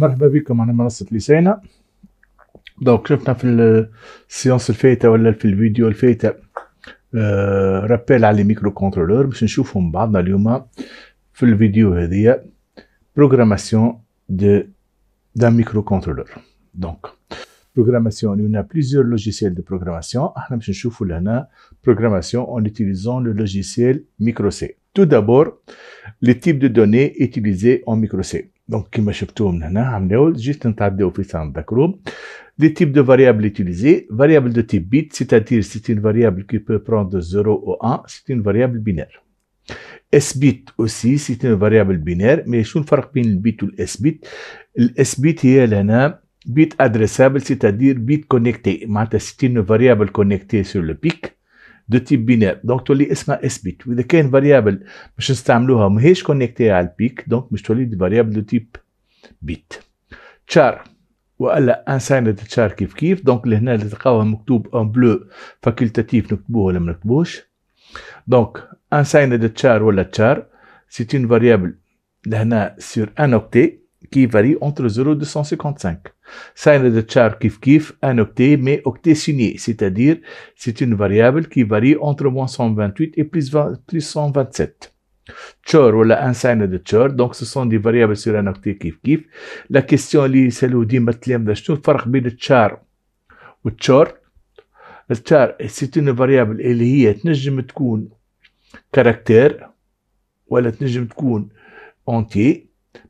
Bonjour, je suis avec vous. Je suis Nous avons Donc, dans le avec vous. Si on se fait vidéo, je vous rappelle les microcontrôleurs. Je vous dis que dans avez vidéo de programmation d'un microcontrôleur. Donc, programmation il y a plusieurs logiciels de programmation. Ah, nous allons voir que vous programmation en utilisant le logiciel micro-c. Tout d'abord, les types de données utilisées en micro-c. دونك كيما شفتوه من هنا عملوا جيست نتعداو في سان داكروم دي تيب دو فاريابل يوتيليزي فاريابل دو تيب بيت سيتادير سي تي فاريابل كي بو بروند زيرو او ان سي تي فاريابل بينير اس بيت اوسي سي تي فاريابل بينير مي شنو الفرق بين البيت والاس بيت الاس بيت هي لهنا بيت ادريسابل سيتادير بيت كونيكتي معناتها سي تي فاريابل كونيكتي سور لو بيك دو تيب بناء دونك تولي اسمها بيت واذا كان فاريابل مش نستعملوها ماهيش كونيكتي على البيك دونك مش تولي دي فاريابل دو تيب بيت تشار والا انساين تشار كيف كيف دونك لهنا تلقاوها مكتوب ان بلو فاكولتاتيف نكتبوه ولا ما نكتبوش دونك انساين تشار ولا تشار سي اون فاريابل لهنا سور ان اوكتي qui varie entre 0 et 255. Signe de char kif kif, un octet, mais octet signé, c'est-à-dire c'est une variable qui varie entre moins 128 et plus, 127. Char, ou la signe de char, donc ce sont des variables sur un octet kif kif. La question est celle où dit Matlem d'Ashtour, farq bin char ou chor. est, qui est اللي caractère ou elle entier.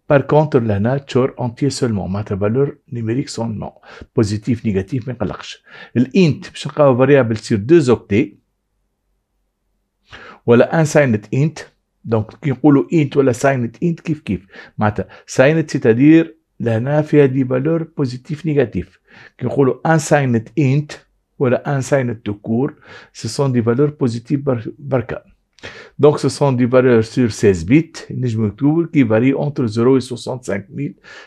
Par contre لهنا تشور اونتي سولمون معناتها فالور نيميريك سون مون بوزيتيف نيجاتيف ما نقلقش الانت باش نلقاو فاريابل سير دو زوكتي ولا ان ساينت انت دونك كي نقولوا انت ولا ساينت انت كيف كيف معناتها ساينت سيتادير لهنا فيها دي فالور بوزيتيف نيجاتيف كي نقولوا ان ساينت انت ولا ان ساينت دوكور سي سون دي فالور بوزيتيف بركه Donc, ce sont des valeurs sur 16 bits, qui varient entre 0 et 65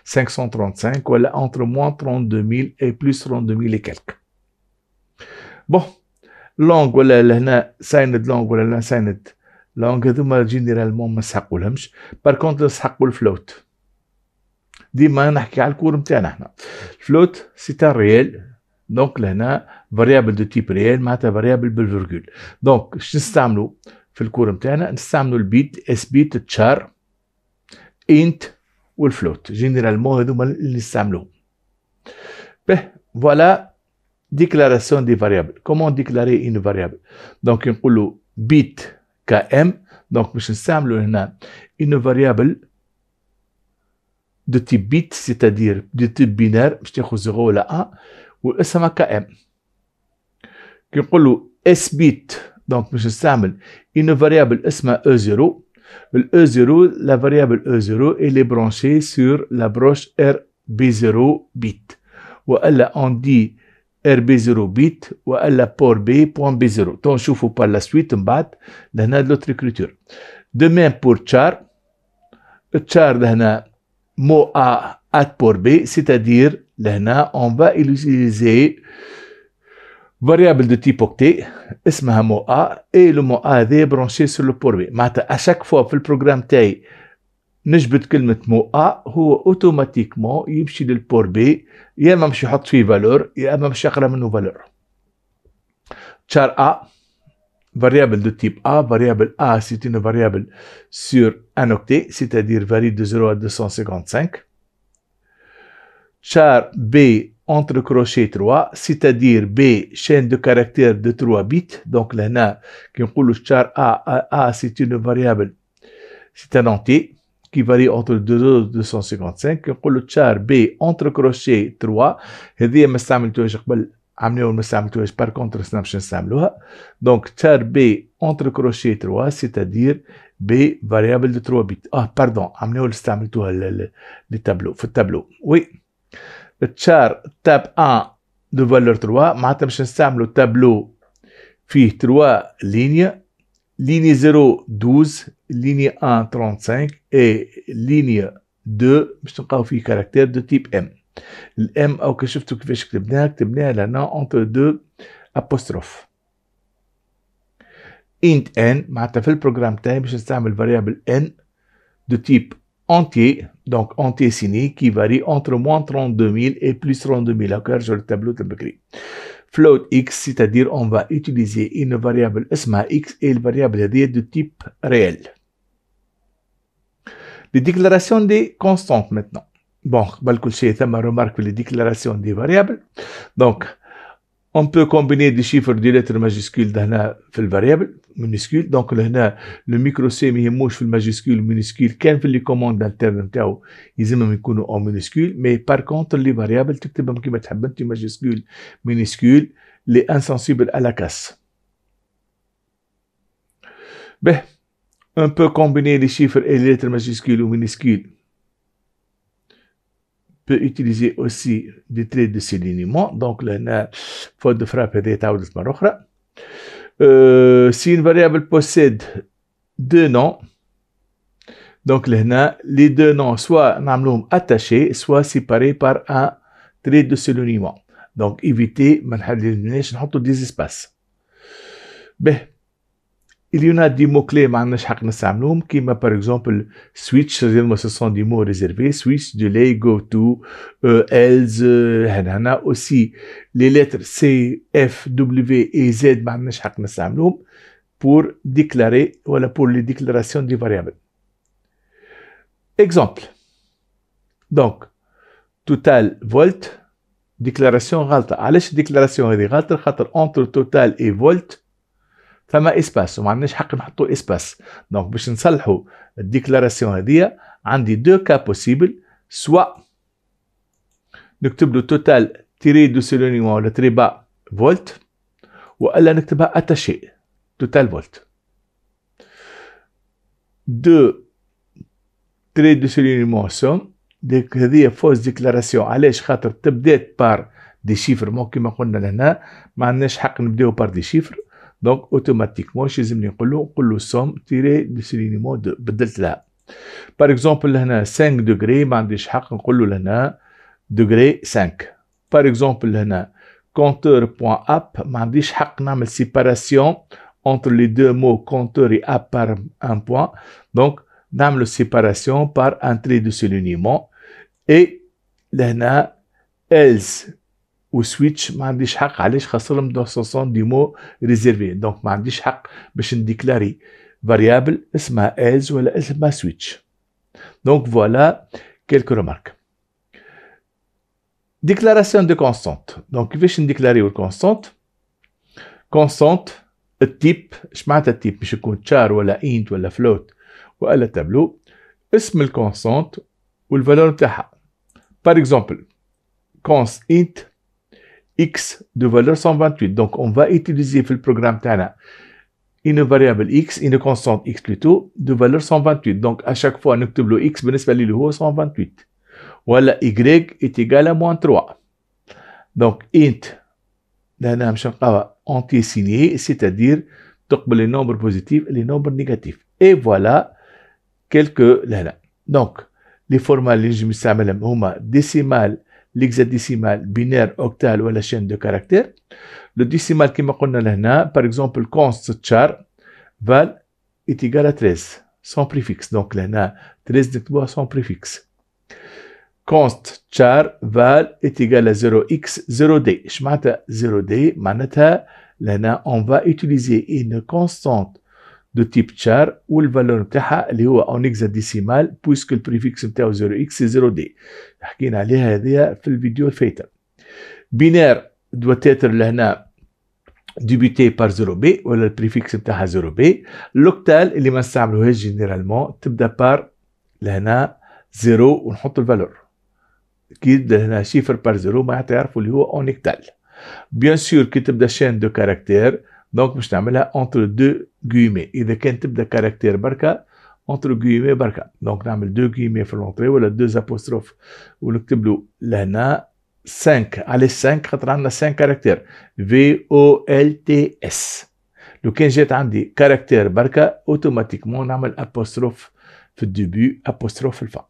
535, ou entre moins 32 000 et plus 32 000 et quelques. Bon, langue, ولا لهنا سايند لونج ولا لهنا سايند لونج هذوما جينيرالمون ما نسحقولهمش، بار كونتر نسحقوا الفلوت. ديما نحكي على الكور نتاعنا احنا. الفلوت سي ان ريال دونك لهنا فاريابل دو تيب ريال معناتها فاريابل بالفيركول. دونك شنو نستعملوا؟ في الكور نتاعنا نستعملوا البيت اس بيت تشار انت والفلوت جينيرالمون هذوما اللي نستعملوهم به فوالا ديكلاراسيون دي فاريابل كومون ديكلاري اون فاريابل دونك نقولوا بيت كام دونك باش نستعملوا هنا اون فاريابل دو تيب بيت سيتادير دو تيب بينار باش تاخذ 0 ولا 1 واسمها كام كي نقولوا اس بيت donc je نستعمل une variable اسمها E0 E0 la variable E0 est branchée sur la broche RB0 bit elle on dit RB0 bit b port B.B0 تو faut par la suite bat' de de l'autre écriture de même pour char char لهنا mot A at B c'est-à-dire on va utiliser فاريابل دو تيب اوكتي اسمها مو ا اي لو مو ا هذي برونشي سو لو بوربي معناتها اشاك فوا في البروغرام تاعي نجبد كلمة مو ا هو اوتوماتيكمون يمشي للبوربي يا اما باش يحط فيه فالور يا اما مش يقرا منه فالور تشار ا فاريابل دو تيب ا فاريابل ا سي اون فاريابل سور ان اوكتي سيتادير فاليد دو زيرو ا دو 255 تشار بي entre crochets 3 c'est-à-dire B chaîne de caractère de 3 bits donc qui qu'on le char A A c'est une variable c'est un entier qui varie entre 2 et 255 qu'on le char B entre crochets 3 هذه ما استعملتوهاش قبل بار char B entre crochets 3 c'est-à-dire B variable de 3 bits ah, pardon, عملناها le للتابلو في التابلو oui. تشار تاب ان دو فالور تروا معناتها باش نستعملو تابلو فيه تروا لينيا ليني زيرو دوز ليني ان ترون سانك اي ليني دو باش نلقاو فيه كاركتير دو تيب ام الام او كي شفتو كيفاش كتبناها كتبناها لهنا اونتر دو ابوستروف انت ان معناتها في البروغرام تاعي باش نستعمل فاريابل ان دو تيب entier, donc entier signé, qui varie entre moins 32 000 et plus 32 000 à sur le tableau de Float x, c'est-à-dire on va utiliser une variable SMAX x et une variable de type réel. Les déclarations des constantes maintenant. Bon, ma remarque les déclarations des variables. Donc, on peut combiner des chiffres des lettres majuscules dans la variable minuscule donc là, le micro C ما يهموش le majuscule minuscule Quand في لي commandes انترن نتاعو يلزمهم يكونوا en minuscule mais par contre les variables qui tu تحب انت majuscule minuscule les insensibles à la casse. Bien, on peut combiner les chiffres et les lettres majuscules ou minuscules peut utiliser aussi des traits de soulignement, donc le faute de frappe et des مرة de euh, si une variable possède deux noms donc لهنا les deux noms soit attachés soit séparés par un trait de soulignement, donc éviter ما نحللناش des espaces ben, il y en a des mots-clés qui par exemple switch, ce sont des mots réservés, switch, delay, go to, euh, else, euh, aussi les lettres C, F, W et Z pour déclarer, voilà, pour les déclarations des variables. Exemple. Donc, total volt, déclaration غلطة. علاش déclaration هذه ralte entre total et volt, فما اسباس وما عندناش حق نحطوا اسباس دونك باش نصلحوا الديكلاراسيون هذيا عندي دو كا بوسيبل سوا نكتب له توتال تيري دو سيلونيمون ولا تري با فولت والا نكتبها اتاشي توتال فولت دو تري دو سيلونيمون سوم ديك هذه فوز ديكلاراسيون علاش خاطر تبدات بار دي شيفر مو كيما قلنا لهنا ما عندناش حق نبداو بار دي شيفر Donc, automatiquement, chez nous somme tiré de ce lignement de Bdeltla. Par exemple, là, 5 degrés, degré 5. Par exemple, là, compteur.app, la séparation entre les deux mots compteur et app par un point. Donc, dame la séparation par un trait de lignement. Et là, else وسويتش ما عنديش حق علاش خاصهم دون سونسون دي مو ريزيرفي دونك ما عنديش حق باش نديكلاري فاريابل اسمها از ولا اسمها سويتش دونك فوالا كيلكو رمارك ديكلاراسيون دو كونستونت دونك كيفاش نديكلاريو الكونستونت كونستونت التيب اش معناتها التيب باش يكون تشار ولا انت ولا فلوت ولا تابلو اسم الكونستونت والفالور نتاعها باغ اكزومبل كونس انت x de valeur 128. Donc, on va utiliser le programme TANA une variable x, une constante x plutôt, de valeur 128. Donc, à chaque fois, écrit le x بالنسبة ben, 128. Voilà, y est égal à moins 3. Donc, int لهنا entier signé, c'est-à-dire تقبل les nombres positifs et les nombres négatifs. Et voilà quelques Donc, les formats les décimales l'hexadécimal, binaire, octal ou la chaîne de caractères. Le décimal qui m'a là, par exemple, const char val est égal à 13, sans préfixe. Donc là, 13 n'est sans préfixe. Const char val est égal à 0x, 0d. Je 0d, manata, là, on va utiliser une constante دو تيب تشار والفالور نتاعها اللي هو اون ديسيمال بويسك البريفيكس نتاعو 0 اكس 0 دي حكينا عليها هذيا في الفيديو الفايته بينار دو تاتر لهنا ديبيتي بار 0 بي ولا البريفيكس نتاعها 0 بي لوكتال اللي ما نستعملوهاش جينيرالمون تبدا بار لهنا 0 ونحط الفالور كي تبدا هنا شيفر بار 0 ما يعرفوا اللي هو اونيكتال بيان سور كي تبدا شين دو كاركتير دونك باش نعملها اونتر دو guillemets. Il y a un type de caractère barca entre guillemets barca. Donc, on a deux guillemets pour l'entrée, ou les deux apostrophes, ou le tableau lana. 5, allez 5, on a 5 caractères. V-O-L-T-S. Le kenjet a dit caractère barca, automatiquement on a un apostrophe au début, apostrophe fin.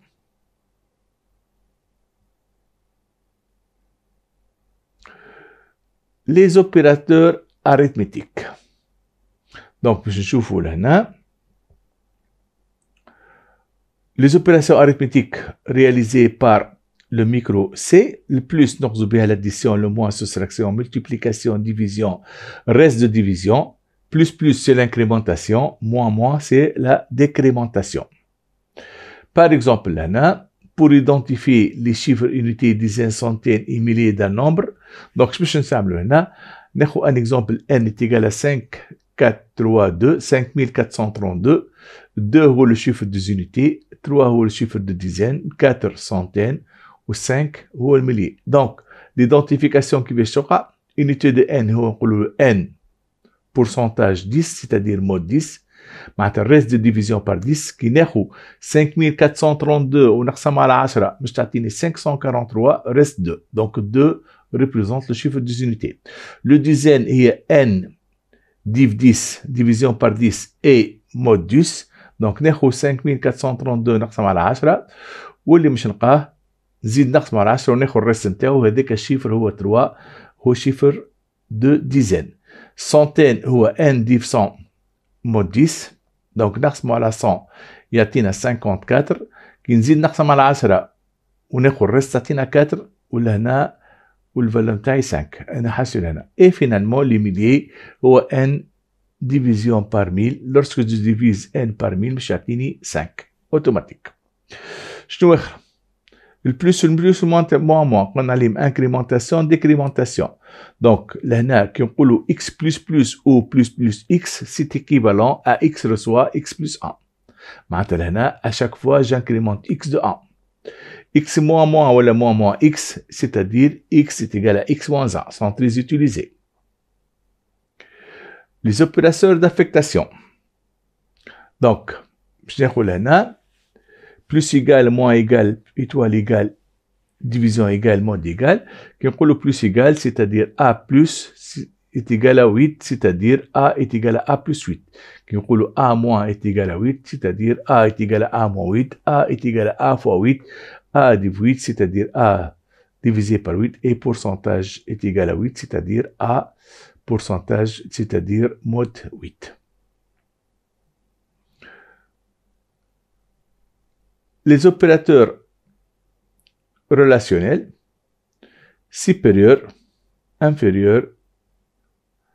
Les opérateurs arithmétiques. Donc, je نشوفوا لهنا hein. les opérations arithmétiques réalisées par le micro C, le plus, nous bien l'addition, le moins, soustraction, multiplication, division, reste de division, plus, plus, c'est l'incrémentation, moins, moins, c'est la décrémentation. Par exemple, l'ANA, hein, pour identifier les chiffres unités, dizaines, centaines et milliers d'un nombre, donc, je vais vous hein. un exemple, n est égal à 5 4, 5432. 2 ou le chiffre des unités, 3 ou le chiffre des dizaines, 4 centaines ou 5 ou le millier. Donc, l'identification qui faire unité de n, le n pourcentage 10, c'est-à-dire mode 10, le reste de division par 10 qui ناخذ 5432 ou على 10 باش تعطيني 543 reste 2 Donc, 2 représente le chiffre des unités. Le dizaine est n, div 10, division par 10 et modus دونك ناخذ 5432 نقسم على 10 واللي مش نلقاه نزيد نقسم على 10 وناخذ الريست نتاعو هذاك الشيفر هو 3 هو شيفر دو ديزين سنتين هو ان ديف 100 مود 10 دونك نقسم على 100 يعطينا 54 كي نزيد نقسم على 10 وناخذ الريست تعطينا 4 ولهنا Le volume 5. Et finalement le milliers ou N division par mille. Lorsque je divise n par mille, je 5. Automatique. Je dois. Le plus une plus moins moins. On a les décrémentation. Donc là, qui a x plus plus ou plus plus x. C'est équivalent à x reçoit x plus 1. Maintenant, à chaque fois, j'incrémente x de 1 x moins moins ou la moins moins x, c'est-à-dire x est égal à x moins 1, sont très utilisés. Les opérateurs d'affectation. Donc, je vais plus égal, moins égal, étoile égale, division égale, mode égale, qui le plus égal, c'est-à-dire a plus est égal à 8, c'est-à-dire a est égal à a plus 8. Qui a moins est égal à 8, c'est-à-dire a est égal à a moins 8, a est égal à a fois 8, a à 8, c'est-à-dire A divisé par 8, et pourcentage est égal à 8, c'est-à-dire A pourcentage, c'est-à-dire mode 8. Les opérateurs relationnels supérieur, inférieur,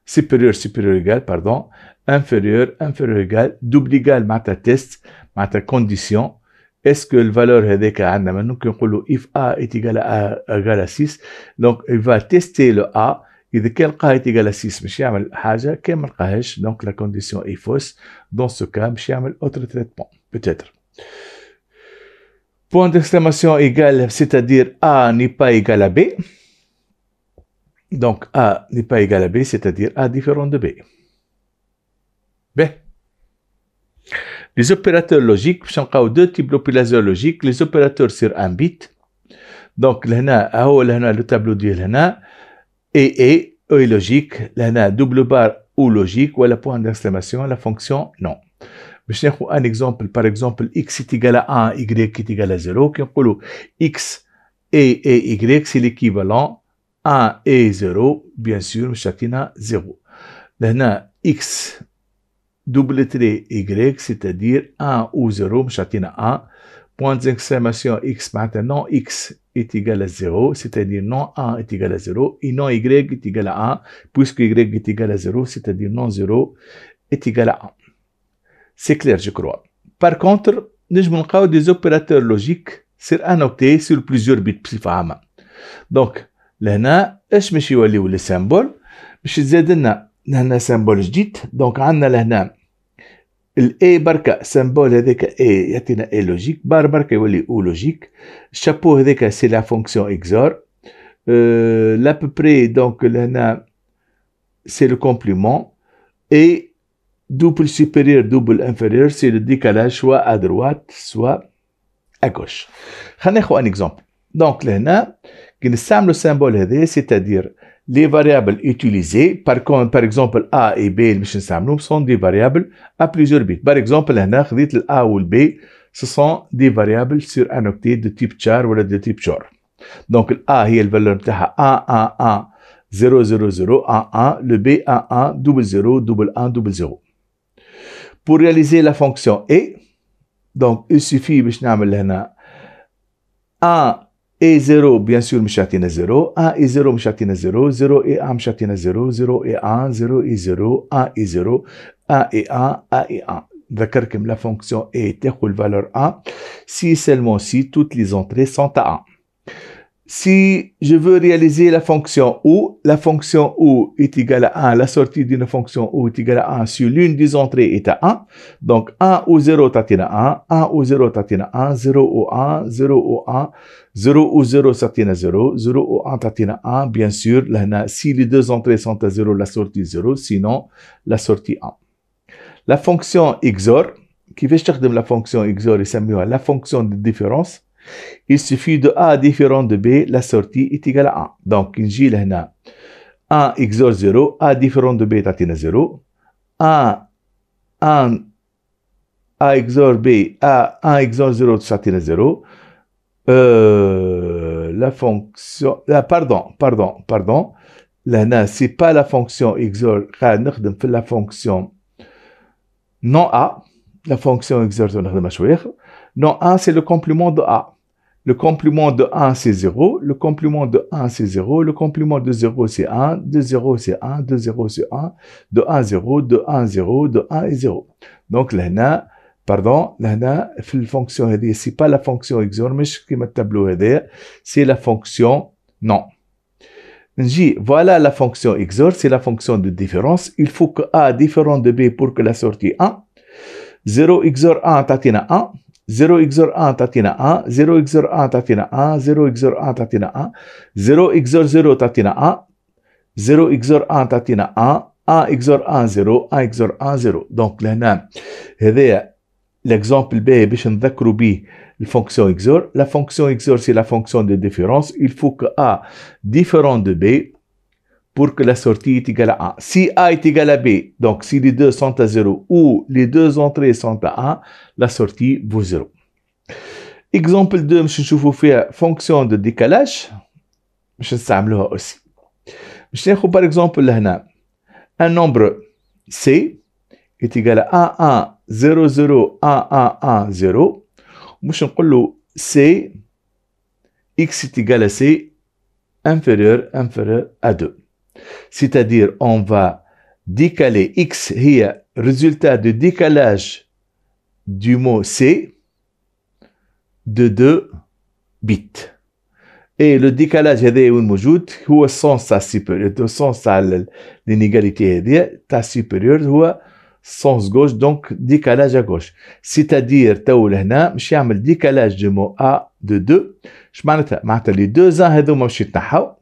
supérieur, supérieur égal, pardon, inférieur, inférieur égal, double égal, matatest, test, condition, est-ce que le valeur est égale à on peut que a est égal à 6, donc il va tester le a. Si quelqu'un est égal à 6, chose. donc la condition est fausse. Dans ce cas, je vais faire autre traitement. Peut-être. Point d'exclamation égal, c'est-à-dire a n'est pas égal à b. Donc a n'est pas égal à b, c'est-à-dire a différent de b. B les opérateurs logiques, on deux types d'opérateurs logiques, les opérateurs sur un bit. Donc, là, le tableau du là, et, et, e logique, là, double barre ou logique, ou à la point d'exclamation, la fonction non. Je vais un exemple, par exemple, x est égal à 1, y est égal à 0, qui x et, e, y, c'est l'équivalent 1 et 0, bien sûr, chacun a 0. Là, x double trait y, c'est-à-dire 1 ou 0, m'chatina a 1, point d'exclamation x maintenant, x est égal à 0, c'est-à-dire non 1 est égal à 0, et non y est égal à 1, puisque y est égal à 0, c'est-à-dire non 0 est égal à 1. C'est clair, je crois. Par contre, nous avons des opérateurs logiques sur un octet sur plusieurs bits بصفة Donc, là-haut, لهنا les symboles Je لي سامبول symbole يزيد لنا لهنا سامبول Donc, on là là. Le barca, symbole, et yatina, E logique. Le ou logique. Chapeau, de cas, c'est la fonction XOR. L'à peu près, donc, lena c'est le complément. Et double supérieur, double inférieur, c'est le décalage, soit à droite, soit à gauche. vais un exemple. Donc, lena qui est le symbole, c'est-à-dire les variables utilisées, par, contre, par exemple A et B sont des variables à plusieurs bits. Par exemple, A ou le B, ce sont des variables sur un octet de type char ou de type char. Donc A A le valeur de 1 1 1 0 0 0, 1 1 le B 1 1 0 0 1 1 0. Pour réaliser la fonction E, donc il suffit de faire هنا 1 et 0, bien sûr, Mshatin à 0, 1 et 0, Mshatin à 0, 0 et 1, Mshatin à 0, 0 et 1, 0 et 0, 1 et 0, 1 et 1, 1 et 1. comme la fonction est la valeur 1 si seulement si toutes les entrées sont à 1 si je veux réaliser la fonction OU, la fonction OU est égale à 1, la sortie d'une fonction OU est égale à 1 sur l'une des entrées est à 1. Donc 1 ou 0 à 1, 1 ou 0 à 1, 0 ou 1, 0 ou 1, 0 ou 0 à 0, 0 ou 1 à 1. Bien sûr, là, si les deux entrées sont à 0, la sortie 0, sinon la sortie 1. La fonction XOR, qui fait la fonction XOR, il la fonction de différence. Il suffit de A différent de B, la sortie est égale à 1. Donc, j'ai لهنا 1 x 0, A différent de B est à 0, 1 1 A XOR B, A 1 exor 0 à 0. la fonction, pardon, pardon, pardon. Là, c'est pas la fonction exor, la fonction non A, la fonction exor, non A, c'est le complément de A. Le complément de 1, c'est 0. Le complément de 1, c'est 0. Le complément de 0, c'est 1. De 0, c'est 1. De 0, c'est 1. De 1, 0. De 1, 0. De 1 et 0. Donc, là, pardon, là, la fonction c'est pas la fonction XOR, mais comme tableau tableau c'est la fonction non. Voilà la fonction XOR, c'est la fonction de différence. Il faut que A différent de B pour que la sortie 1. 0 XOR 1, tatina 1. 0 اكسور 1 تعطينا A 0 اكسور 1 تعطينا A 0 اكسور 1 تعطينا A 0 اكزور 0 تعطينا A 0 اكسور 1 تعطينا A ا اكزور ا 0 ا اكزور ا 0 دونك لهنا هذايا ليكزومبل باهي باش نذكروا به الفونكسيون اكزور لا فونكسيون اكزور سي لا فونكسيون دو ديفيرونس il faut que ا ديفيرون دو بي pour que la sortie est égale à 1. Si A est égale à B, donc si les deux sont à 0 ou les deux entrées sont à 1, la sortie vaut 0. Exemple 2, je vais faire fonction de décalage. Je vais aussi. Je vais par exemple un nombre C est égal à 1, 1, 0, 0, 1, 1, 1, 0. Je vais dire C, X est égal à C, inférieur, inférieur à 2. C'est-à-dire, on va décaler x le résultat de décalage du mot c de 2 bits. Et le décalage هذا وين موجود هو السونس c'est le sens l'inégalité de ta c'est هو sens gauche donc décalage à gauche c'est-à-dire je مش le décalage du mot A de 2 je معناتها معناتها لي deux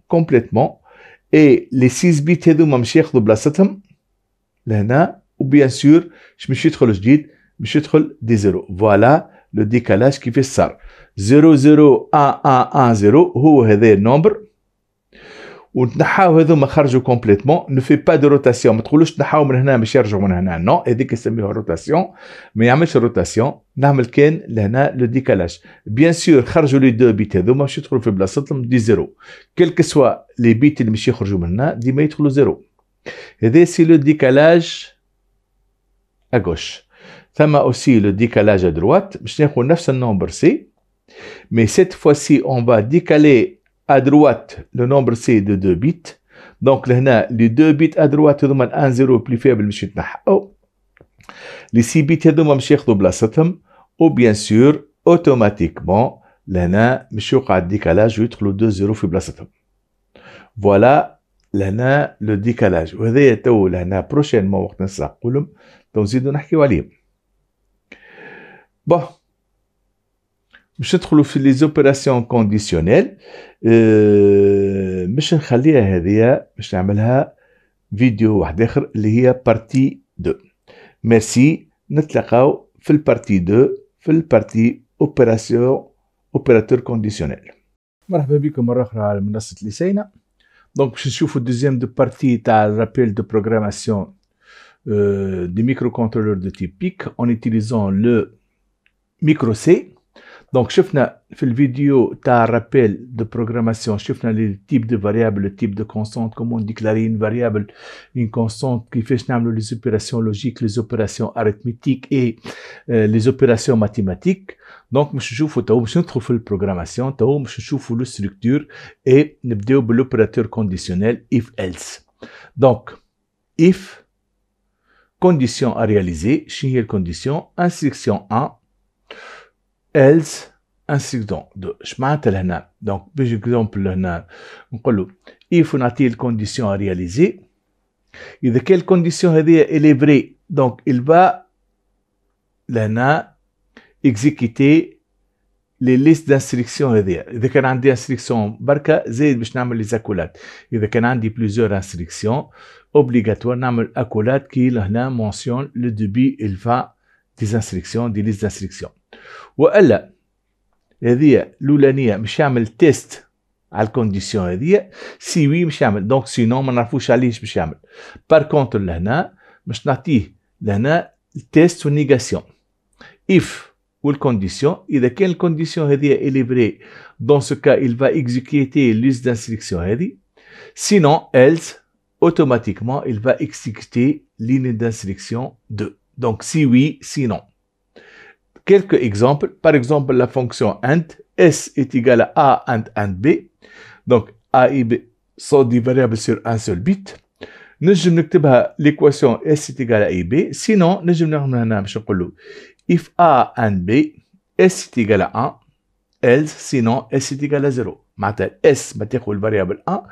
complètement اي لي 6 بيت هذوما مش ياخذوا بلاصتهم لهنا وبيان سور مش يدخل جديد مش يدخل دي زيرو فوالا لو ديكالاج كيفاش صار 00110 هو هذا النمبر ونتنحاو هذوما خرجوا كومبليتمون نو في با دو روتاسيون ما تقولوش نحاو من هنا باش يرجعوا من هنا نو هذيك نسميوها روتاسيون ما يعملش روتاسيون نعمل كان لهنا لو ديكالاج بيان سور خرجوا لي دو بيت هذوما باش يدخلوا في بلاصتهم دي زيرو كو سوا لي بيت اللي باش يخرجوا من هنا ديما يدخلوا زيرو هذا سي لو ديكالاج اغوش ثم اوسي لو ديكالاج ا دروات باش ناخذ نفس النومبر سي مي سيت فوا سي اون با ديكالي À droite, le nombre C de 2 bits. دونك لهنا لي دو بيت ادروات هذوما الان زيرو بلي فيبل باش يتنحوا لي سي بيت هذوما باش ياخذوا بلاصتهم و بيان سور اوتوماتيكمون لهنا مش يوقع الديكالاج ويدخلوا دو زيرو في بلاصتهم فوالا لهنا لو ديكالاج وهذايا تو لهنا بروشينمون وقت نسرق قولهم تو نزيدو نحكيو عليهم بون باش ندخلوا في لي زوبيراسيون كونديسيونيل باش آه، نخليها هذه باش نعملها فيديو واحد اخر اللي هي بارتي 2 ميرسي نتلاقاو في البارتي 2 في البارتي اوبيراسيون اوبيراتور كونديسيونيل مرحبا بكم مره اخرى على منصه ليسينا دونك باش نشوفوا الدوزيام دو بارتي تاع الرابيل دو بروغراماسيون دي ميكرو كونترولور دو تيب بيك اون utilisant لو ميكرو سي Donc, je vidéo, tu as un rappel de programmation, je fais les type de variables, le type de constante, comment déclarer une variable, une constante qui fait les opérations logiques, les opérations arithmétiques et euh, les opérations mathématiques. Donc, je نشوفو programmation, مش ندخل في je vais مش montrer la structure et نبداو l'opérateur conditionnel if else. Donc, if condition à réaliser, la condition, instruction 1, else ainsi que donc de schmatelena. Donc, par exemple, il faut n'a-t-il condition à réaliser Et de quelle condition est-il vrai Donc, il va l'ana exécuter les listes d'instructions. Il y a des instructions, barca, zéd, bishnamel les accolades. Il y a plusieurs instructions obligatoires, n'amel accolades qui, l'ana, mentionne le débit, il va des instructions, des listes d'instructions. Ou elle, dire, loulania, je vais faire test à la condition, si oui, je donc sinon, on a pas choisir, je Par contre, je là, je n'attire, le test ou négation. If ou la condition, il a quelle condition, elle est vraie, Dans ce cas, il va exécuter les listes d'instructions, dit. Sinon, else, automatiquement, il va exécuter l'île d'instructions deux. Donc, si oui, sinon. Quelques exemples. Par exemple, la fonction int, s est égal à a AND AND b. Donc, a et b sont des variables sur un seul bit. نجم نكتبها l'équation S est égal à B. sinon نجم نعمل هنا باش نقول if A and B S est égal à 1 else sinon S est égal à 0 معناتها S ما la variable 1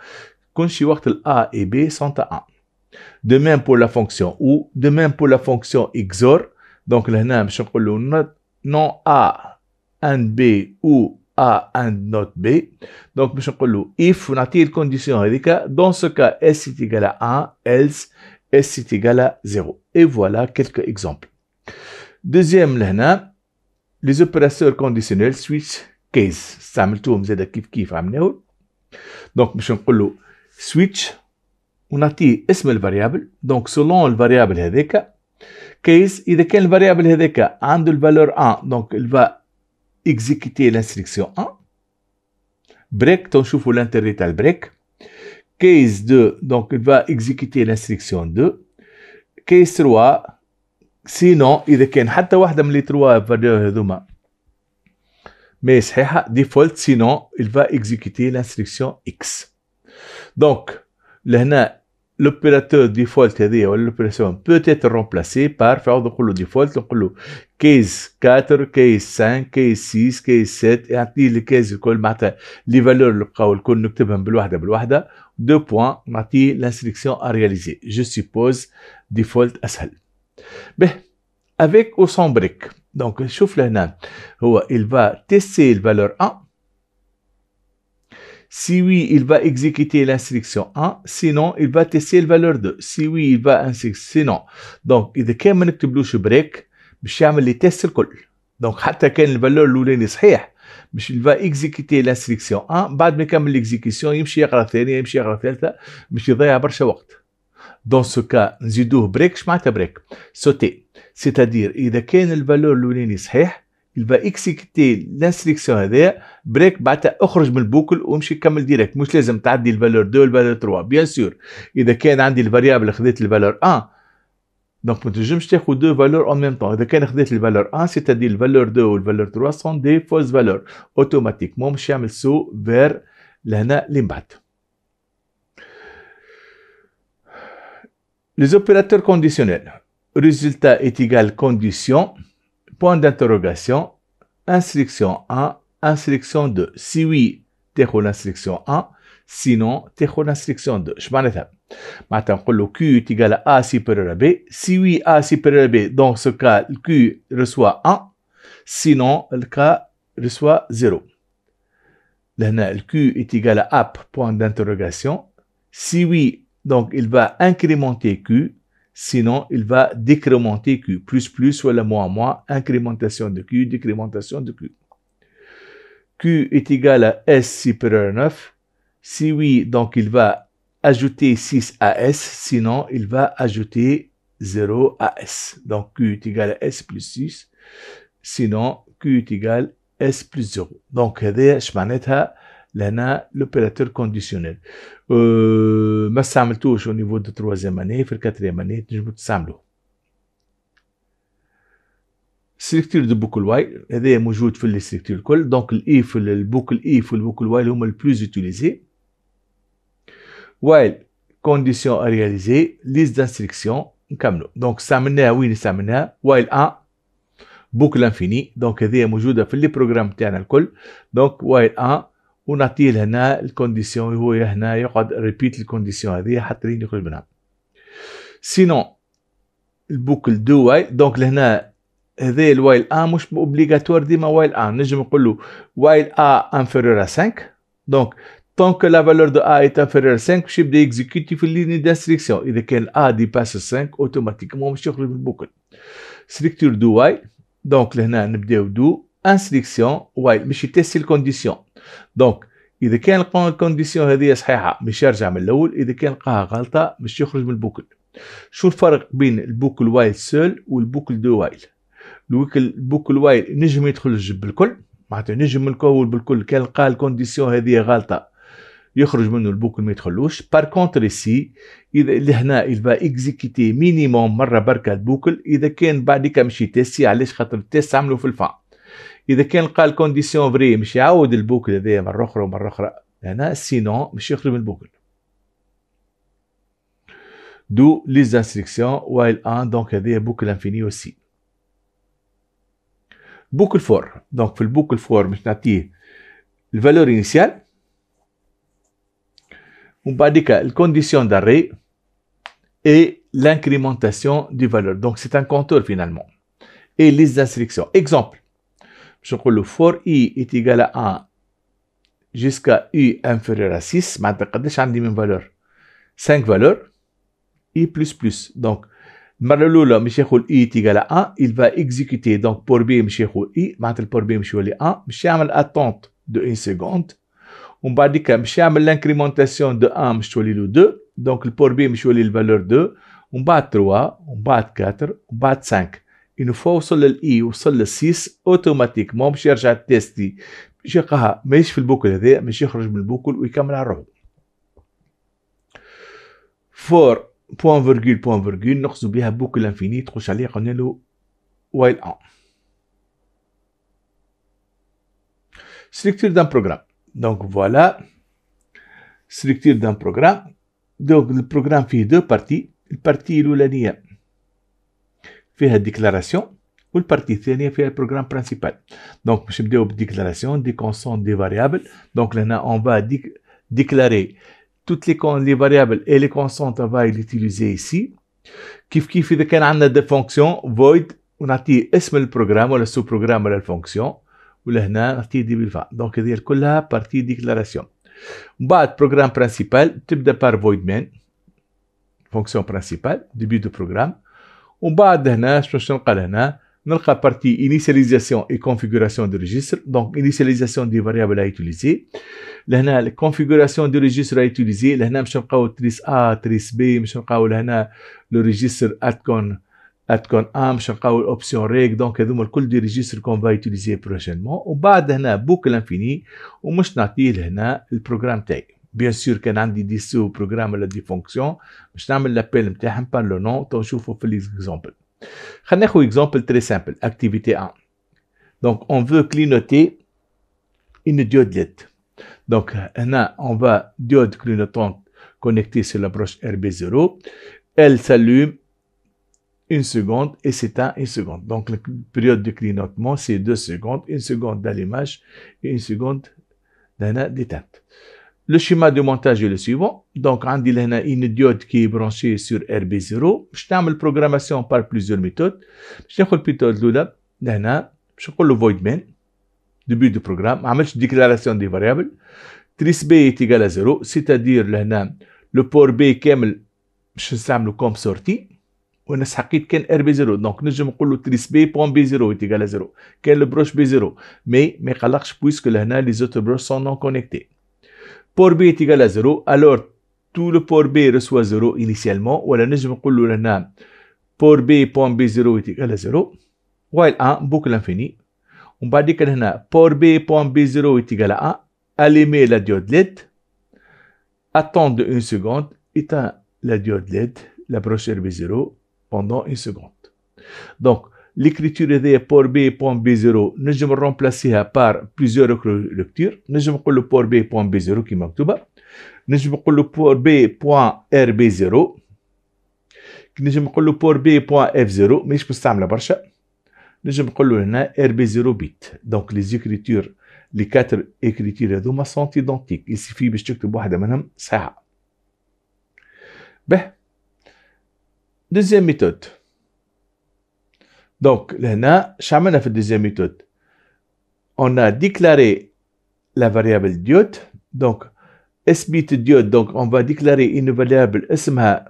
quand je وقت A et B sont à 1 de même pour la fonction ou, de même pour la fonction XOR. Donc, là, on non A, and B ou A, and not B. Donc, on if, on a une condition, dans ce cas, S est égal à 1, else, S est égal à 0. Et voilà quelques exemples. Deuxième, là, les opérateurs conditionnels switch case. Ça me tourne, kif kif, Donc, je switch ونعطيه اسم الفاريابل دونك سولون الفاريابل هذيك كيس اذا كان الفاريابل هذيك عنده الفالور 1 دونك الفا اكزيكيتي لانستركسيون 1 بريك تنشوفوا لانتيري تاع البريك كيس 2 دونك الفا اكزيكيتي لانستركسيون 2 كيس 3 سينو اذا كان حتى واحده من لي 3 فالور هذوما مي صحيحه ديفولت سينو الفا اكزيكيتي لانستركسيون اكس دونك لهنا l'opérateur default case l'opération peut être remplacée par faire نقول default نقول 4 case 5 case 6 case 7 يعطي لي les الكل معناتها le فالور اللي بقاو نكتبهم بالوحده بالوحده دو l'instruction à réaliser je suppose default اسهل به ben, avec au donc شوف هو il va tester le valeur 1 Si oui, il va exécuter l'instruction 1. Sinon, il va tester الفالور 2. Si oui, il va insérer. Sinon. Donc, إذا كان ما نكتبلوش بريك باش يعمل لي تيست الكل. دونك حتى كان الفالور الأولاني صحيح باش الفا اكزيكيتي لانستريكسيون 1 بعد ما يكمل الاكزيكيسيون يمشي يقرا الثانيه يمشي يقرا الثالثه باش يضيع برشا وقت دون سو كا نزيدوه بريك اش معناتها بريك سوتي سيتادير اذا كان الفالور الاولاني صحيح يبقى اكس كتيل نفس الاكسيون بريك بعدها اخرج من البوكل وامشي كمل ديريكت مش لازم تعدي الفالور 2 الفالور 3 بيان سور اذا كان عندي الفاريابل خذيت الفالور 1 دونك ما تنجمش تاخذ دو فالور اون ميم طون اذا كان خذيت الفالور 1 سي تدي الفالور 2 والفالور 3 سون دي فوز فالور اوتوماتيك مو مش يعمل سو فير لهنا اللي من بعد لي زوبيراتور كونديسيونيل ريزولتا ايتيغال كونديسيون Point d'interrogation. Instruction 1, instruction 2. Si oui, تاخذ l'instruction 1. Sinon, t'es l'instruction 2. Je m'arrête maintenant Maintenant, le Q est égal à A supérieur à B. Si oui, A supérieur à B, dans ce cas, le Q reçoit 1. Sinon, le K reçoit 0. le Q est égal à AP, point d'interrogation. Si oui, donc il va incrémenter Q. Sinon, il va décrémenter Q. Plus, plus, voilà, moins, moins, incrémentation de Q, décrémentation de Q. Q est égal à S supérieur à 9. Si oui, donc il va ajouter 6 à S, sinon il va ajouter 0 à S. Donc Q est égal à S plus 6, sinon Q est égal à S plus 0. Donc, je l'opérateur conditionnel on ne l'utilise au niveau de troisième année pour la quatrième année on l'utilise la structure de boucle Y elle est présente dans la structure donc la boucle I et la boucle Y sont les plus utilisées la condition à réaliser liste d'instructions on l'utilise donc on l'utilise oui on l'utilise la boucle A la boucle infini donc elle est présente dans les programmes de l'école donc la boucle ونعطيه لهنا الكونديسيون وهو هنا يقعد ريبيت الكونديسيون هذه حتى لين يخرج منها سينون البوكل دو واي دونك لهنا هذا الوايل ا مش اوبليغاتوار ديما وايل ا نجم نقول وايل ا انفيريور ا 5 دونك طونك لا فالور دو ا A انفيريور inférieure 5 باش يبدا يكزيكوتي في اللين d'instruction اذا كان A ديباس 5 اوتوماتيكمون باش يخرج من البوكل سليكتور دو واي دونك لهنا نبداو دو انستريكسيون واي باش يتيستي الكونديسيون دونك اذا كان القوان الكونديسيون هذه صحيحه مش يرجع من الاول اذا كان لقاها غلطه مش يخرج من البوكل شو الفرق بين البوكل وايل سول والبوكل دو وايل البوكل وايل نجم يدخل الجب بالكل معناتها نجم الكول بالكل كان لقى الكونديسيون هذه غلطه يخرج منه البوكل ما يدخلوش بار كونتر سي اذا لهنا الفا اكزيكيتي مينيموم مره بركه البوكل اذا كان بعد مشي تيسي علاش خاطر التيست عملوا في الفان اذا كان لقى الكونديسيون فري مش يعاود البوكل هذايا مره اخرى ومره اخرى هنا سينون مش يخرج من البوكل دو لي زانستريكسيون وايل ان دونك هذايا بوكل انفيني وسي بوكل فور دونك في البوكل فور باش نعطيه الفالور انيسيال ومن بعديك الكونديسيون داري اي لانكريمونتاسيون دي فالور دونك سي ان كونتور فينالمون اي لي زانستريكسيون اكزومبل باش نقول له فور اي ايتيكال 1 جيسكا اي انفيريور 6 معناتها قداش عندي من فالور 5 فالور اي بلس بلس دونك المره الاولى مش ياخذ اي تيغال 1 il فا اكزيكوتي دونك بور b مش ياخذ اي معناتها البور بي مش يولي 1 مش يعمل اتونت دو 1 سكوند ومن بعد كان مش يعمل لانكريمونتاسيون دو 1 مش تولي له 2 دونك البور بي مش يولي الفالور 2 ومن بعد 3 ومن بعد 4 ومن بعد 5 انه وصل للاي e، وصل للسيس اوتوماتيك ما مش يرجع تيستي مش يلقاها ماهيش في البوكل هذا مش يخرج من البوكل ويكمل على روحه فور بوان فيرجول بوان فيرجول نقصد بها بوكل انفيني تخش عليه قلنا له وايل ان structure دان بروغرام دونك فوالا structure دان بروغرام دونك البروغرام فيه دو بارتي البارتي الاولانيه la déclaration ou le partie seigneur faire programme principal donc je me dis aux oh, déclaration des constantes des variables donc là on va déclarer toutes les variables et les constantes qu'on va utiliser ici qui fait de quel de fonction void on a dit est ce le programme ou le sous programme la fonction ou là on a tiré de fin. donc c'est la partie déclaration bas programme principal type de part void main fonction principale début de programme ومن بعد هنا شنو تنقل هنا نلقى بارتي انيسياليزاسيون اي كونفيغوراسيون دو ريجستر دونك انيسياليزاسيون دي فاريابل اي توليزي لهنا الكونفيغوراسيون دو ريجستر اي توليزي لهنا باش نلقاو تريس ا تريس بي باش نلقاو لهنا لو ريجستر اتكون اتكون ا باش نلقاو الاوبسيون ريك دونك هذوما الكل دي ريجستر كون فا يوتيليزي بروجينمون وبعد هنا بوكل انفيني ومش نعطيه لهنا البروغرام تاعي Bien sûr, des fonctions. je عندي دي سي بروغرام ولا دي فونكسيون باش نعمل لابيل نتاعهم بار لو نون Je vais vous a un exemple très simple. Activité 1 Donc, on veut clignoter une diode LED. Donc, on va diode clignotante connectée sur la broche RB0. Elle s'allume une seconde et s'éteint une seconde. Donc, la période de clignotement, c'est deux secondes, une seconde d'allumage et une seconde d'éteinte. Le schéma de montage est le suivant. Donc, on dit une diode qui est branchée sur RB0. Je fais la programmation par plusieurs méthodes. Je fais la méthode là, là, là, je fais le void main, début du programme. Je fais la déclaration des variables. B est égal à 0, c'est-à-dire là, le port B Kemel, je fais le comme sortie. On a sacrifié un RB0. Donc, nous, je me le Tris 0 est égal à 0. Quel le broche B0? Mais, mais, puisque là, les autres broches sont non connectées port B est égal à 0, alors tout le port B reçoit 0 initialement, ou nous nous dit que port B point 0 est égal à 0, while 1 boucle infinie. on va dire que port B point 0 est égal à 1, allumer la diode LED, attendre une seconde, éteindre la diode LED, la brochure B0 pendant une seconde. Donc, l'écriture de port B.B0, 0 nous allons remplacer par plusieurs lectures. Je me prendre le port bb 0 qui manque tout bas. Nous allons le port brb 0 Je allons prendre le port bf 0 mais je peux s'en la barche. je me le RB0 bit. Donc les écritures, les quatre écritures de sont identiques. Il suffit de ce que tu de ça. Ben, deuxième méthode. Donc, l'Hana, Shaman a fait deuxième méthode. On a déclaré la variable diode, donc SBIT diode, donc on va déclarer une variable SMA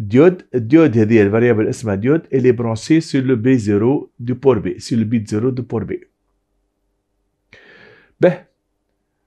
diode. Diode, c'est la variable SMA diode, elle est branchée sur le B0 du port B, sur le bit 0 du port B. Ben,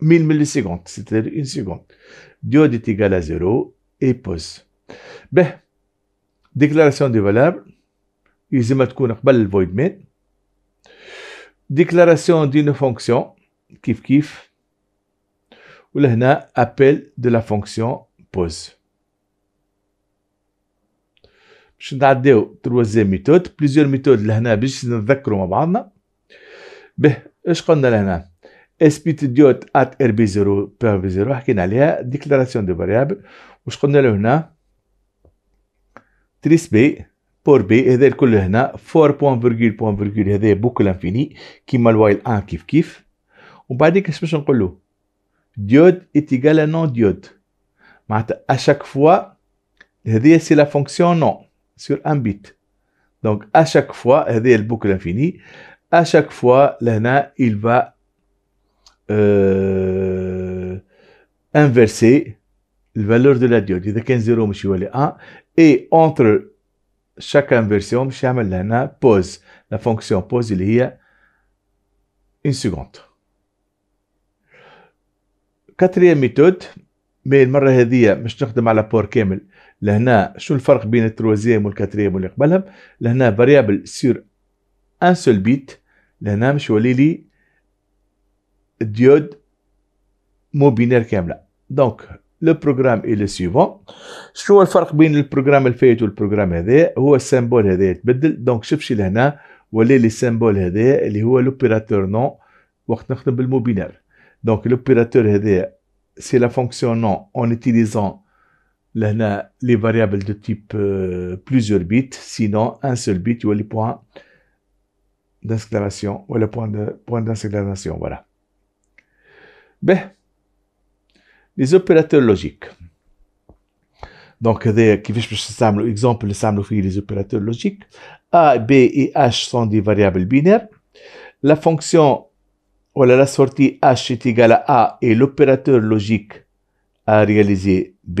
1000 millisecondes, c'est-à-dire une seconde. Diode est égal à 0 et pause. Ben, déclaration de valable, يجب a قبل void main. Déclaration d'une fonction, kif kif. ولهنا appel de la fonction pause. Je باش نتعداو تروازيام ميثود بليزيور ميثود لهنا باش نتذكروا مع بعضنا به اش قلنا لهنا اسبيت ديوت ات ار بي 0 بي بي 0 حكينا عليها ديكلاراسيون دو فاريابل واش قلنا له هنا تريس بي بور بي هذا الكل هنا فور بوان فيرغول بوان فيرغول هذا بوكل انفيني كيما الوايل ان كيف كيف ومن بعد كاش باش نقول له ديود اتيكال نون ديود معناتها اشاك فوا هذه سي لا فونكسيون نو سور ان بيت دونك اشاك فوا هذه البوكل انفيني اشاك فوا لهنا il va انفيرسي الفالور دو لا ديود اذا كان زيرو مش يولي 1 اي اونتر شاك انفيرسيون باش يعمل لهنا بوز لا فونكسيون بوز اللي هي اون سكوند كاتريام ميثود مي المره هذه مش نخدم على بور كامل لهنا شو الفرق بين التروازيام والكاتريام واللي قبلهم لهنا فاريابل سير ان سول بيت لهنا مش يولي لي diode mobinaire là Donc, le programme est le suivant. Je vois le bien le programme le fait tout le programme est là, le symbole est là. Donc, je vais là faire, est le symbole est là, l'opérateur non, le mobinaire. Donc, l'opérateur est là, c'est la fonction non en utilisant les variables de type euh, plusieurs bits, sinon un seul bit, ou les points d'exclamation, ou le point de, point voilà. B, ben, les opérateurs logiques. Donc, exemple, les opérateurs logiques. A, B et H sont des variables binaires. La fonction, voilà, la sortie H est égale à A et l'opérateur logique a réalisé B.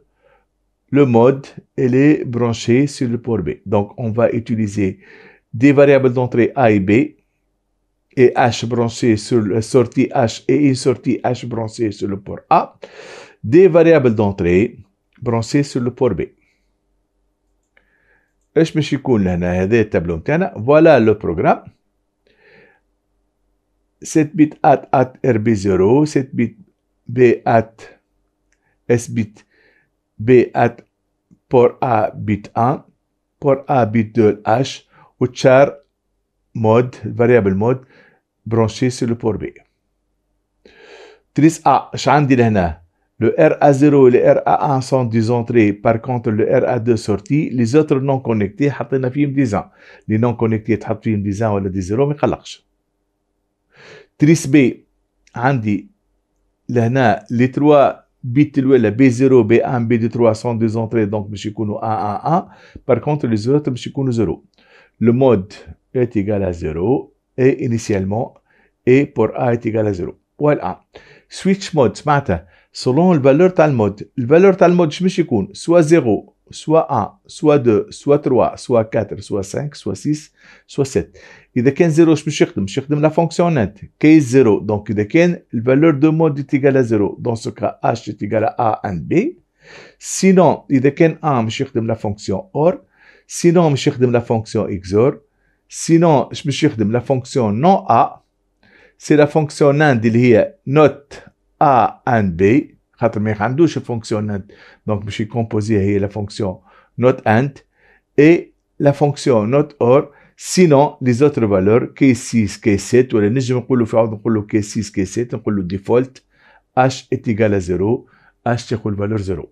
le mode, elle est branché sur le port B. Donc, on va utiliser des variables d'entrée A et B et H branché sur la sortie H et une sortie H branchée sur le port A, des variables d'entrée branchées sur le port B. Voilà le programme. 7 bit at at rb0 7 bit b at s bit بات بور ا بيت 1 بور ا بيت 2 اش وتشار مود الفاريابل مود برونشي سي لو بور بي تريس ا اش عندي لهنا Le RA0 et le RA1 sont des entrées. Par contre, le RA2 sorties. Les autres non connectés, حطينا فيهم 10 ans. Les non connectés تحط فيهم 10 ans ولا 10 ما يقلقش. تريس بي عندي لهنا لي تروا B0, B1, B2, 3 deux entrées, donc Mshikounou 1, a 1. Par contre, les autres, Mshikounou 0. Le mode est égal à 0 et initialement, et pour A est égal à 0. Voilà. Switch mode, ce selon le valeur tal mode. Le valeur tal mode, je soit 0, soit 1, soit 2, soit 3, soit 4, soit 5, soit 6, soit 7. Il y a 0, je vais cherche la fonction net. 15 0, donc il y la valeur de mode est égale à 0. Dans ce cas, H est égale à A et B. Sinon, il y a 1, je vais la fonction OR. Sinon, je vais cherche la fonction XOR. Sinon, je vais cherche la fonction non A. C'est la fonction NAND, il y a NOT A et B. خاطر ما عندوش فونكسيون دونك باش يكومبوزي هي لا فونكسيون نوت انت اي لا فونكسيون نوت اور سينون لي زوتر فالور كي 6 كي 7 ولا نجم نقولوا في عوض نقولوا كي 6 كي 7 H est égal à 0 H اش la valeur 0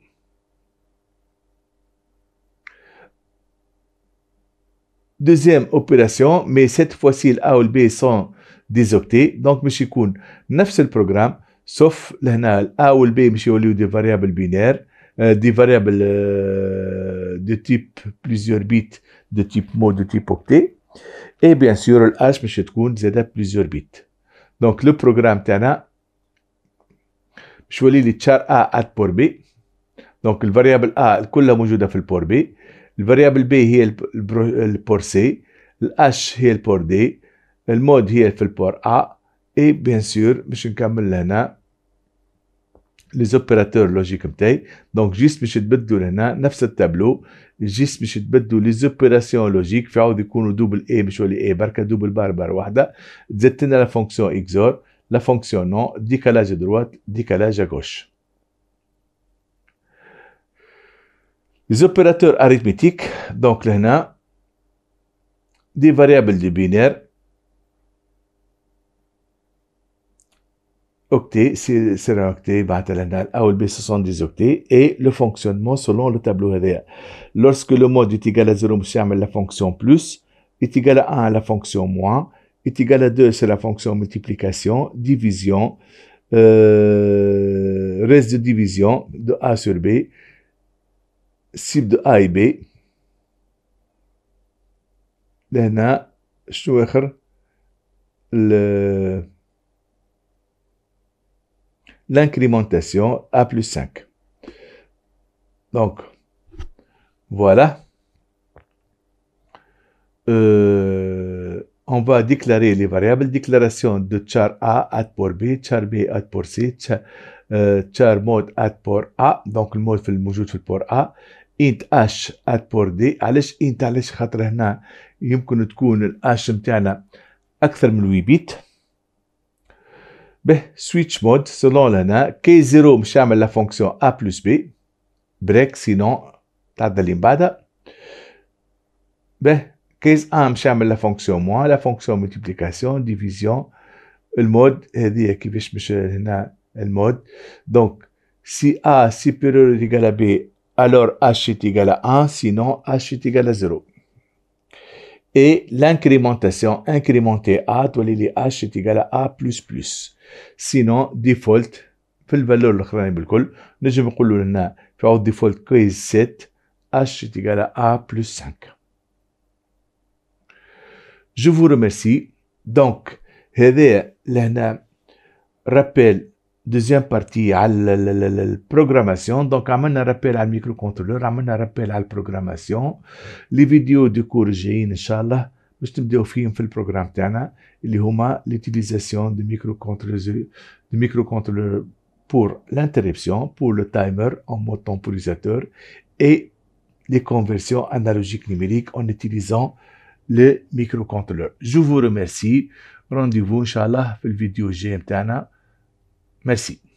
Deuxième opération, mais cette fois-ci, le A ou le B sont désoptés, Donc, je vais le programme. سوف لهنا الا والبي يمشيو ليو دي فاريابل بينير آه، دي فاريابل آه، دو تيب بليزيور بيت دو تيب مو دو تيب اوكتي اي بيان سور الاش باش تكون زادا بليزيور بيت دونك لو بروغرام تاعنا باش يولي لي تشار ا ات بور بي دونك الفاريابل ا كلها موجوده في البور بي الفاريابل بي هي البور سي الاش هي البور دي المود هي في البور ا اي بيان سور باش نكمل لهنا les opérateurs logiques Donc, juste, je vais te donner tableau. Juste, je vais te les opérations logiques. double A, A, double la fonction XOR, la fonction non, décalage à droite, décalage à gauche. Les opérateurs arithmétiques. Donc, là, des variables de binaire. octets, A ou B, 70 octets, et le fonctionnement selon le tableau RDA. E Lorsque le mode est égal à 0, la fonction plus, est égal à 1 la fonction moins, est égal à 2, c'est la fonction multiplication, division, euh, reste de division de A sur B, cible de A et B. Là, je le l'incrémentation A plus 5. Donc, voilà. Euh, on va déclarer les variables déclaration de char A at pour B, char B at pour C, euh, char, mode at pour A, donc mode, le le في pour A, int H at pour D, علاش int علاش خاطر هنا يمكن تكون H نتاعنا أكثر من 8 switch mode selon nana K0 مش la fonction A plus B break sinon تعدلين بعدها بيه K1 مش يعمل la fonction moins la fonction multiplication division المود هذي كيفيش مش le mode donc si A supérieur ou égal à B alors H est égal à 1 sinon H est égal à 0 et l'incrémentation, incrémenter A, تولي H est égal à A++. Sinon, default, في الفالور الاخراني بالكل نجم نقولوا لنا في عود ديفولت كيس 7 H est A plus 5. Je vous remercie. Donc, هذا لهنا رابيل deuxième partie à la programmation. Donc, amène un rappel à microcontrôleur, amène un rappel à la programmation. Les vidéos du cours j'ai, inchallah je الله باش نبداو فيهم في programme. Il y هما l'utilisation du microcontrôleur pour l'interruption, pour le timer en mode temporisateur et les conversions analogiques numériques en utilisant le microcontrôleur. Je vous remercie. Rendez-vous, Inch'Allah, dans la vidéo GM Merci.